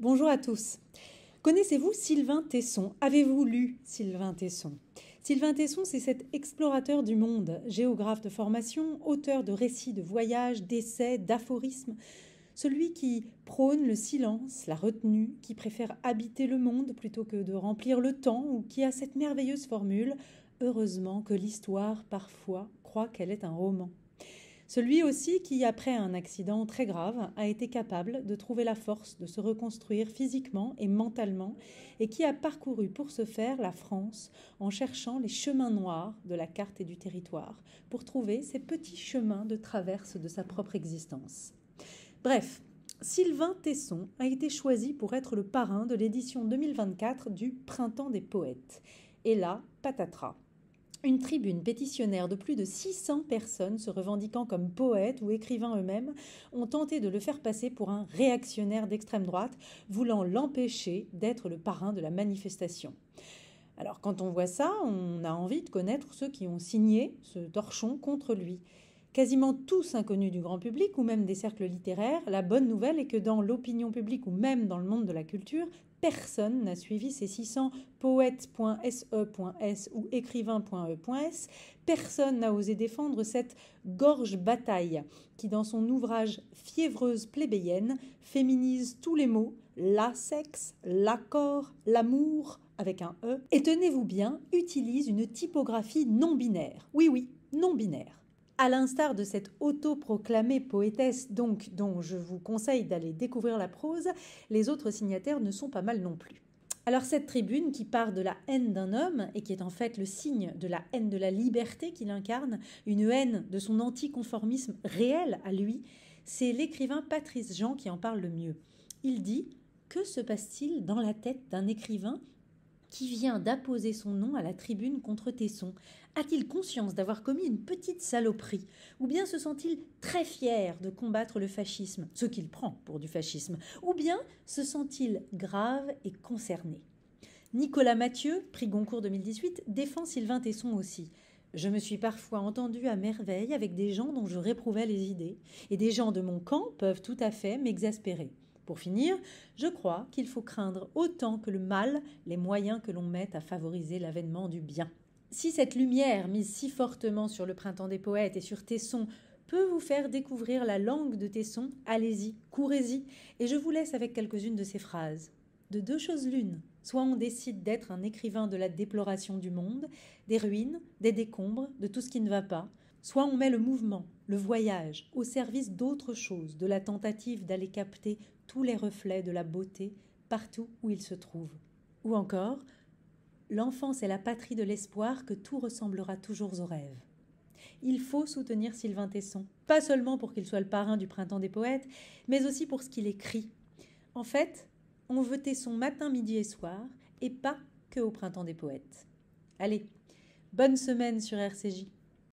Bonjour à tous. Connaissez-vous Sylvain Tesson Avez-vous lu Sylvain Tesson Sylvain Tesson, c'est cet explorateur du monde, géographe de formation, auteur de récits de voyages, d'essais, d'aphorismes, celui qui prône le silence, la retenue, qui préfère habiter le monde plutôt que de remplir le temps, ou qui a cette merveilleuse formule Heureusement que l'histoire parfois croit qu'elle est un roman. Celui aussi qui, après un accident très grave, a été capable de trouver la force de se reconstruire physiquement et mentalement, et qui a parcouru pour ce faire la France en cherchant les chemins noirs de la carte et du territoire, pour trouver ses petits chemins de traverse de sa propre existence. Bref, Sylvain Tesson a été choisi pour être le parrain de l'édition 2024 du Printemps des poètes. Et là, patatras. Une tribune pétitionnaire de plus de 600 personnes se revendiquant comme poètes ou écrivains eux-mêmes ont tenté de le faire passer pour un réactionnaire d'extrême droite, voulant l'empêcher d'être le parrain de la manifestation. Alors quand on voit ça, on a envie de connaître ceux qui ont signé ce torchon contre lui quasiment tous inconnus du grand public ou même des cercles littéraires, la bonne nouvelle est que dans l'opinion publique ou même dans le monde de la culture, personne n'a suivi ces 600 poètes.se.s e ou écrivains.e.s, Personne n'a osé défendre cette gorge bataille qui, dans son ouvrage Fiévreuse plébéienne, féminise tous les mots la sexe, l'accord, l'amour avec un E, et tenez-vous bien, utilise une typographie non binaire. Oui, oui, non binaire. À l'instar de cette autoproclamée poétesse, donc, dont je vous conseille d'aller découvrir la prose, les autres signataires ne sont pas mal non plus. Alors cette tribune qui part de la haine d'un homme et qui est en fait le signe de la haine de la liberté qu'il incarne, une haine de son anticonformisme réel à lui, c'est l'écrivain Patrice Jean qui en parle le mieux. Il dit Que se passe-t-il dans la tête d'un écrivain qui vient d'apposer son nom à la tribune contre Tesson A-t-il conscience d'avoir commis une petite saloperie Ou bien se sent-il très fier de combattre le fascisme, ce qu'il prend pour du fascisme Ou bien se sent-il grave et concerné Nicolas Mathieu, prix Goncourt 2018, défend Sylvain Tesson aussi. Je me suis parfois entendu à merveille avec des gens dont je réprouvais les idées, et des gens de mon camp peuvent tout à fait m'exaspérer. Pour finir, je crois qu'il faut craindre autant que le mal les moyens que l'on met à favoriser l'avènement du bien. Si cette lumière mise si fortement sur le printemps des poètes et sur Tesson peut vous faire découvrir la langue de Tesson, allez-y, courez-y, et je vous laisse avec quelques-unes de ses phrases. De deux choses l'une, soit on décide d'être un écrivain de la déploration du monde, des ruines, des décombres, de tout ce qui ne va pas, Soit on met le mouvement, le voyage, au service d'autre chose, de la tentative d'aller capter tous les reflets de la beauté partout où il se trouve. Ou encore, l'enfance est la patrie de l'espoir que tout ressemblera toujours aux rêves. Il faut soutenir Sylvain Tesson, pas seulement pour qu'il soit le parrain du Printemps des Poètes, mais aussi pour ce qu'il écrit. En fait, on veut Tesson matin, midi et soir, et pas que au Printemps des Poètes. Allez, bonne semaine sur RCJ.